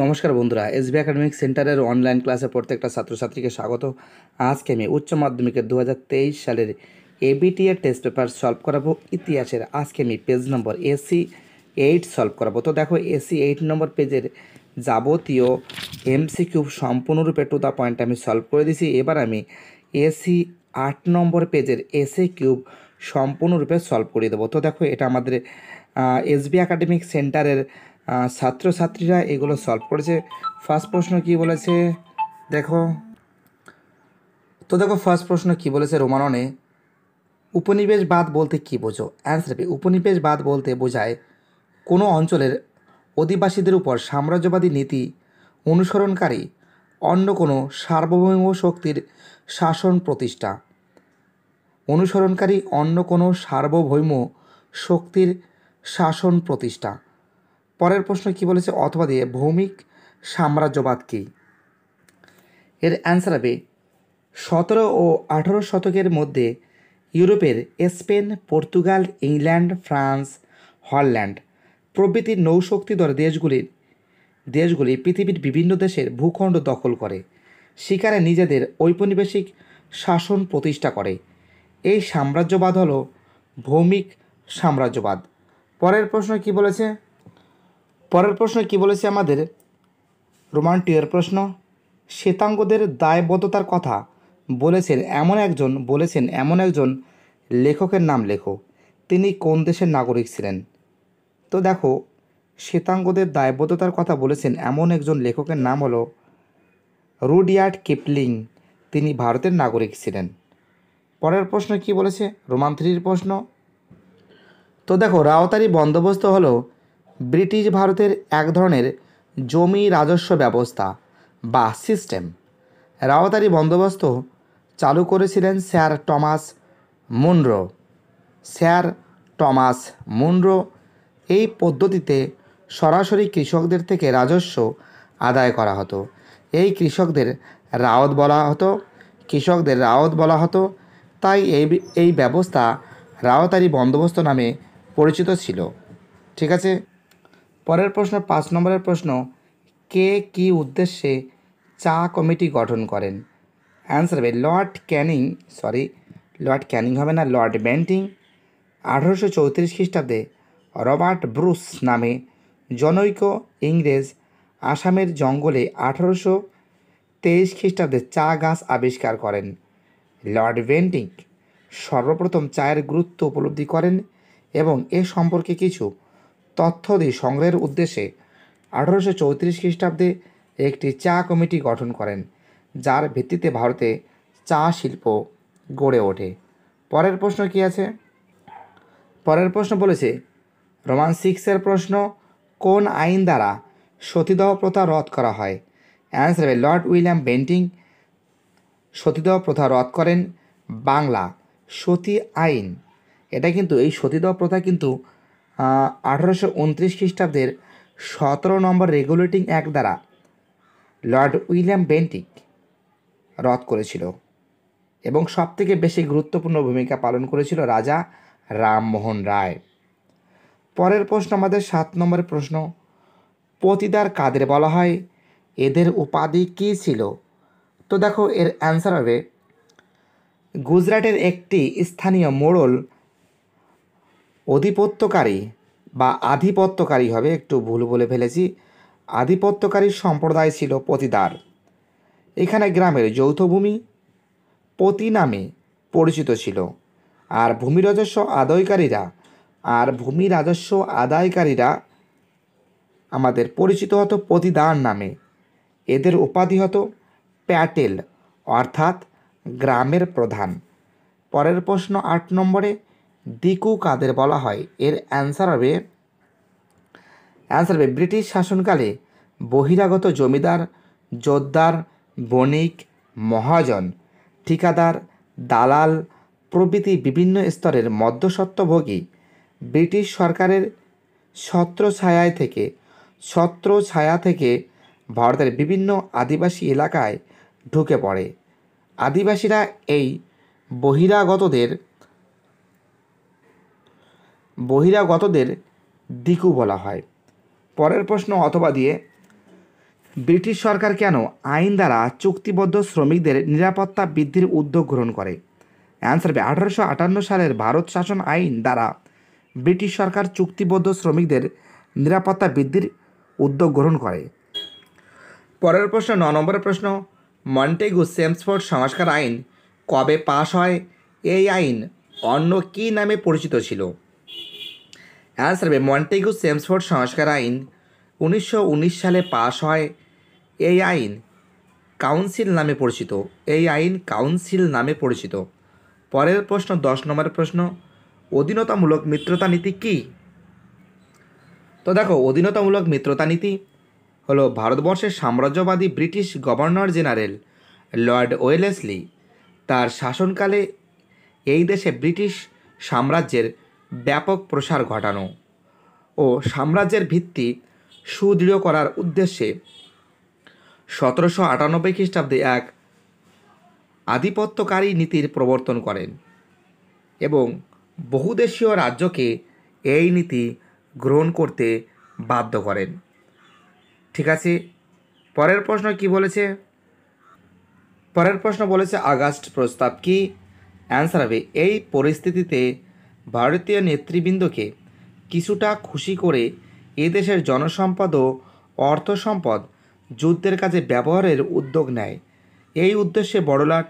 নমস্কার বন্ধুরা S B academic সেন্টারের অনলাইন ক্লাসে প্রত্যেকটা ছাত্রছাত্রীকে স্বাগত আজকে আমি উচ্চ মাধ্যমিকের দু সালের এবিটি এর টেস্ট পেপার সলভ করাবো ইতিহাসের আজকে আমি page number AC eight solve করাবো তো দেখো এসি এইট নম্বর পেজের যাবতীয় এমসি কিউব সম্পূর্ণরূপে টু দ্য পয়েন্ট আমি সলভ করে দিছি এবার আমি এসি আট নম্বর পেজের এসি কিউব সম্পূর্ণরূপে সলভ করে দেবো তো দেখো এটা আমাদের এস বি একাডেমিক সেন্টারের ছাত্রছাত্রীরা এগুলো সলভ করেছে ফার্স্ট প্রশ্ন কি বলেছে দেখো তো দেখো ফার্স্ট প্রশ্ন কি বলেছে রোমাননে উপনিবেশবাদ বলতে কি বোঝো অ্যান্সার পে উপনিবেশবাদ বলতে বোঝায় কোনো অঞ্চলের অধিবাসীদের উপর সাম্রাজ্যবাদী নীতি অনুসরণকারী অন্য কোনো সার্বভৌম শক্তির শাসন প্রতিষ্ঠা অনুসরণকারী অন্য কোনো সার্বভৌম শক্তির শাসন প্রতিষ্ঠা পরের প্রশ্ন কি বলেছে অথবা দিয়ে ভৌমিক সাম্রাজ্যবাদ কী এর অ্যান্সার হবে সতেরো ও আঠেরো শতকের মধ্যে ইউরোপের Spain Portugal England France Holland প্রভৃতি নৌশক্তিধর দেশগুলির দেশগুলি পৃথিবীর বিভিন্ন দেশের ভূখণ্ড দখল করে শিকারে নিজেদের ঔপনিবেশিক শাসন প্রতিষ্ঠা করে এই সাম্রাজ্যবাদ হল ভৌমিক সাম্রাজ্যবাদ পরের প্রশ্ন কি বলেছে পরের প্রশ্ন কি বলেছে আমাদের রোমান এর প্রশ্ন শ্বেতাঙ্গদের দায়বদ্ধতার কথা বলেছেন এমন একজন বলেছেন এমন একজন লেখকের নাম লেখো তিনি কোন দেশের নাগরিক ছিলেন তো দেখো শ্বেতাঙ্গদের দায়বদ্ধতার কথা বলেছেন এমন একজন লেখকের নাম হলো রুডিয়ার্ড কিপলিং তিনি ভারতের নাগরিক ছিলেন পরের প্রশ্ন কি বলেছে রোমান প্রশ্ন তো দেখো রাওতারি বন্দোবস্ত হলো ব্রিটিশ ভারতের এক ধরনের জমি রাজস্ব ব্যবস্থা বা সিস্টেম রাওতারি বন্দোবস্ত চালু করেছিলেন sir Thomas Munro sir Thomas Munro এই পদ্ধতিতে সরাসরি কৃষকদের থেকে রাজস্ব আদায় করা হতো এই কৃষকদের রাওত বলা হতো কৃষকদের রাওত বলা হতো তাই এই এই ব্যবস্থা রাওতারি বন্দোবস্ত নামে পরিচিত ছিল ঠিক আছে পরের প্রশ্ন পাঁচ নম্বরের প্রশ্ন কে কি উদ্দেশ্যে চা কমিটি গঠন করেন অ্যান্সার হবে Lord Canning sorry Lord Canning হবে না লর্ড ব্যান্টিং আঠারোশো চৌত্রিশ খ্রিস্টাব্দে রবার্ট ব্রুস নামে জনৈক ইংরেজ আসামের জঙ্গলে আঠারোশো তেইশ খ্রিস্টাব্দে চা গাছ আবিষ্কার করেন লর্ড বেন্টিং সর্বপ্রথম চায়ের গুরুত্ব উপলব্ধি করেন এবং এ সম্পর্কে কিছু তথ্যদি সংগ্রহের উদ্দেশ্যে আঠারোশো চৌত্রিশ খ্রিস্টাব্দে একটি চা কমিটি গঠন করেন যার ভিত্তিতে ভারতে চা শিল্প গড়ে ওঠে পরের প্রশ্ন কি আছে পরের প্রশ্ন বলেছে রোমান সিক্সের প্রশ্ন কোন আইন দ্বারা সতীদাহ প্রথা রদ করা হয় অ্যান্সার হবে লর্ড উইলিয়াম বেন্টিং সতীদাহ প্রথা রদ করেন বাংলা সতী আইন এটা কিন্তু এই সতীদাহ প্রথা কিন্তু আঠারোশো উনত্রিশ খ্রিস্টাব্দের সতেরো নম্বর রেগুলেটিং অ্যাক্ট দ্বারা লর্ড উইলিয়াম বেন্টিক রদ করেছিল এবং সবথেকে বেশি গুরুত্বপূর্ণ ভূমিকা পালন করেছিল রাজা রামমোহন রায় পরের প্রশ্ন আমাদের সাত নম্বরের প্রশ্ন পতিদার কাদের বলা হয় এদের উপাধি কী ছিল তো দেখো এর অ্যান্সার হবে গুজরাটের একটি স্থানীয় মোড়ল অধিপত্যকারী বা আধিপত্যকারী হবে একটু ভুল বলে ফেলেছি আধিপত্যকারী সম্প্রদায় ছিল পতিদার এখানে গ্রামের যৌথভূমি পতি নামে পরিচিত ছিল আর ভূমি রাজস্ব আদায়কারীরা আর ভূমি রাজস্ব আদায়কারীরা আমাদের পরিচিত হতো পতিদার নামে এদের উপাধি হতো প্যাটেল অর্থাৎ গ্রামের প্রধান পরের প্রশ্ন আট নম্বরে দিকু কাদের বলা হয় এর অ্যান্সার হবে অ্যান্সার হবে ব্রিটিশ শাসনকালে বহিরাগত জমিদার জোদ্দার বণিক মহাজন ঠিকাদার দালাল প্রভৃতি বিভিন্ন স্তরের মধ্যস্বত্বভোগী ব্রিটিশ সরকারের সত্র ছায়ায় থেকে ছত্র ছায়া থেকে ভারতের বিভিন্ন আদিবাসী এলাকায় ঢুকে পড়ে আদিবাসীরা এই বহিরাগতদের বহিরাগতদের দিকু বলা হয় পরের প্রশ্ন অথবা দিয়ে ব্রিটিশ সরকার কেন আইন দ্বারা চুক্তিবদ্ধ শ্রমিকদের নিরাপত্তা বৃদ্ধির উদ্যোগ গ্রহণ করে অ্যান্সার হবে আঠারোশো আটান্ন সালের ভারত শাসন আইন দ্বারা ব্রিটিশ সরকার চুক্তিবদ্ধ শ্রমিকদের নিরাপত্তা বৃদ্ধির উদ্যোগ গ্রহণ করে পরের প্রশ্ন ন নম্বরের প্রশ্ন মন্টেগু সেমসফোর্ড সংস্কার আইন কবে পাশ হয় এই আইন অন্য কী নামে পরিচিত ছিল অ্যান্সার হবে মন্টেগু সেমসফোর্ড সংস্কার আইন উনিশশো সালে পাশ হয় এই আইন কাউন্সিল নামে পরিচিত এই আইন কাউন্সিল নামে পরিচিত পরের প্রশ্ন দশ নম্বর প্রশ্ন অধীনতামূলক মিত্রতা নীতি কী তো দেখো অধীনতামূলক মিত্রতা নীতি হলো ভারতবর্ষের সাম্রাজ্যবাদী British governor general Lord Wellesley তার শাসনকালে এই দেশে ব্রিটিশ সাম্রাজ্যের ব্যাপক প্রসার ঘটানো ও সাম্রাজ্যের ভিত্তি সুদৃঢ় করার উদ্দেশ্যে সতেরোশো আটানব্বই খ্রিস্টাব্দে এক আধিপত্যকারী নীতির প্রবর্তন করেন এবং বহুদেশীয় রাজ্যকে এই নীতি গ্রহণ করতে বাধ্য করেন ঠিক আছে পরের প্রশ্ন কি বলেছে পরের প্রশ্ন বলেছে আগস্ট প্রস্তাব কি অ্যান্সার হবে এই পরিস্থিতিতে ভারতীয় নেতৃবৃন্দকে কিছুটা খুশি করে এদেশের জনসম্পদ ও অর্থ সম্পদ যুদ্ধের কাজে ব্যবহারের উদ্যোগ নেয় এই উদ্দেশ্যে বড়লাট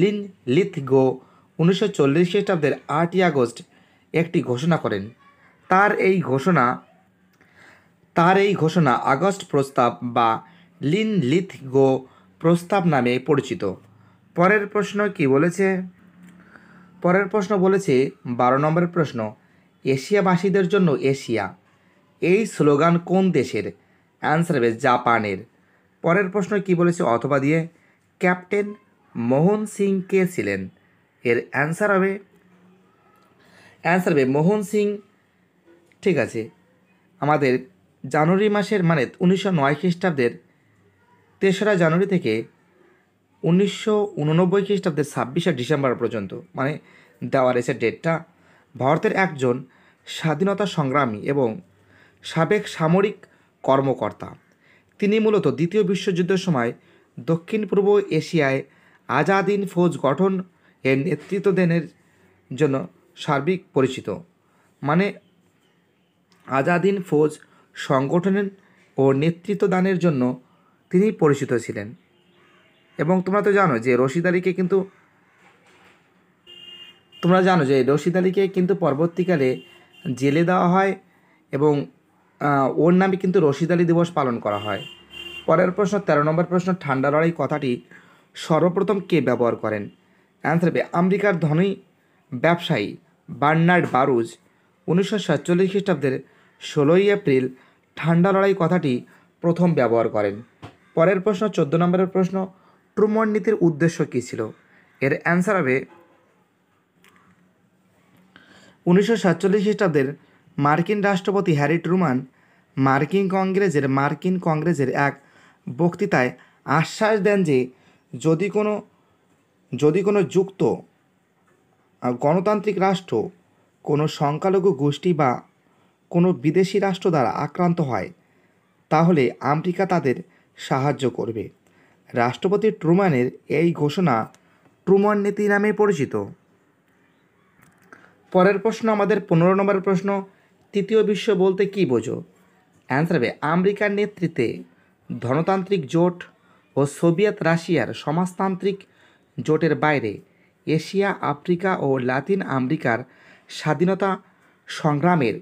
লিন লিথগো উনিশশো চল্লিশ খ্রিস্টাব্দের আটই আগস্ট একটি ঘোষণা করেন তার এই ঘোষণা তার এই ঘোষণা আগস্ট প্রস্তাব বা লিন লিথগো প্রস্তাব নামে পরিচিত পরের প্রশ্ন কি বলেছে পরের প্রশ্ন বলেছে বারো নম্বরের প্রশ্ন এশিয়াবাসীদের জন্য এশিয়া এই স্লোগান কোন দেশের অ্যান্সার হবে জাপানের পরের প্রশ্ন কি বলেছে অথবা দিয়ে ক্যাপ্টেন মোহন সিং কে ছিলেন এর অ্যান্সার হবে অ্যান্সার হবে মোহন সিং ঠিক আছে আমাদের জানুয়ারি মাসের মানে উনিশশো নয় খ্রিস্টাব্দের তেসরা জানুয়ারি থেকে উনিশশো উননব্বই ছাব্বিশে ডিসেম্বর পর্যন্ত মানে দেওয়া রয়েছে ডেটটা ভারতের একজন স্বাধীনতা সংগ্রামী এবং সাবেক সামরিক কর্মকর্তা তিনি মূলত দ্বিতীয় বিশ্বযুদ্ধের সময় দক্ষিণ পূর্ব এশিয়ায় আজাদিন ফৌজ গঠন এর নেতৃত্ব দেনের জন্য সার্বিক পরিচিত মানে আজাদিন ফৌজ সংগঠনের ও নেতৃত্ব দানের জন্য তিনি পরিচিত ছিলেন এবং তোমরা তো জানো যে রশিদ আলীকে কিন্তু তোমরা জানো যে রশিদ আলীকে কিন্তু পরবর্তীকালে জেলে দেওয়া হয় এবং ওর নামে কিন্তু রশিদ আলী দিবস পালন করা হয় পরের প্রশ্ন তেরো নম্বর প্রশ্ন ঠান্ডা লড়াই কথাটি সর্বপ্রথম কে ব্যবহার করেন অ্যান্সার হবে আমেরিকার ধনী ব্যবসায়ী বার্নার্ড বারুজ উনিশশো সাতচল্লিশ খ্রিস্টাব্দের ষোলোই এপ্রিল ঠান্ডা লড়াই কথাটি প্রথম ব্যবহার করেন পরের প্রশ্ন চোদ্দো নম্বরের প্রশ্ন ট্রুমন নীতির উদ্দেশ্য কী ছিল এর অ্যান্সার হবে উনিশশো সাতচল্লিশ খ্রিস্টাব্দের মার্কিন রাষ্ট্রপতি হ্যারি ট্রুমান মার্কিন কংগ্রেসের মার্কিন কংগ্রেসের এক বক্তৃতায় আশ্বাস দেন যে যদি কোনো যদি কোনো যুক্ত গণতান্ত্রিক রাষ্ট্র কোনো সংখ্যালঘু গোষ্ঠী বা কোনো বিদেশি রাষ্ট্র দ্বারা আক্রান্ত হয় তাহলে আমেরিকা তাদের সাহায্য করবে রাষ্ট্রপতি ট্রুম্যানের এই ঘোষণা ট্রুমান নীতি নামে পরিচিত পরের প্রশ্ন আমাদের পনেরো নম্বর প্রশ্ন তৃতীয় বিশ্ব বলতে কী বোঝো অ্যান্সার হবে আমেরিকার নেতৃত্বে ধনতান্ত্রিক জোট ও সোভিয়েত রাশিয়ার সমাজতান্ত্রিক জোটের বাইরে এশিয়া আফ্রিকা ও লাতিন আমেরিকার স্বাধীনতা সংগ্রামের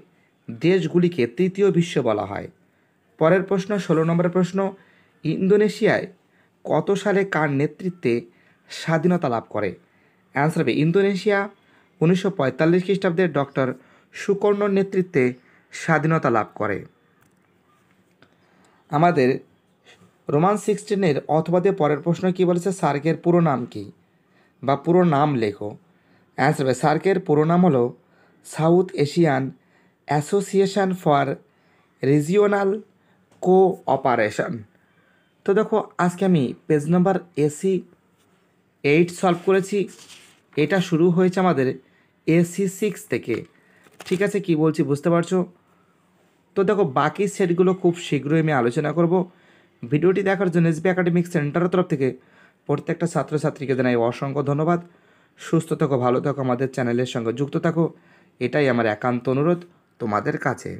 দেশগুলিকে তৃতীয় বিশ্ব বলা হয় পরের প্রশ্ন ষোলো নম্বরের প্রশ্ন ইন্দোনেশিয়ায় কত সালে কার নেতৃত্বে স্বাধীনতা লাভ করে অ্যান্সার হবে ইন্দোনেশিয়া উনিশশো পঁয়তাল্লিশ খ্রিস্টাব্দে ডক্টর সুকর্ণর নেতৃত্বে স্বাধীনতা লাভ করে আমাদের রোমান সিক্সটিনের অথবা পরের প্রশ্ন কী বলেছে সার্কের পুরো নাম কি বা পুরো নাম লেখো অ্যান্সার হবে সার্কের পুরো নাম হলো South Asian association for regional cooperation তো দেখো আজকে আমি page number AC eight solve করেছি এটা শুরু হয়েছে আমাদের এসি সিক্স থেকে ঠিক আছে কি বলছি বুঝতে পারছো তো দেখো বাকি সেটগুলো খুব শীঘ্রই আমি আলোচনা করব ভিডিওটি দেখার জন্য এসবি একাডেমিক সেন্টারের তরফ থেকে প্রত্যেকটা ছাত্রছাত্রীকে জানাই অসংখ্য ধন্যবাদ সুস্থ থাকো ভালো থাকো আমাদের চ্যানেলের সঙ্গে যুক্ত থাকো এটাই আমার একান্ত অনুরোধ তোমাদের কাছে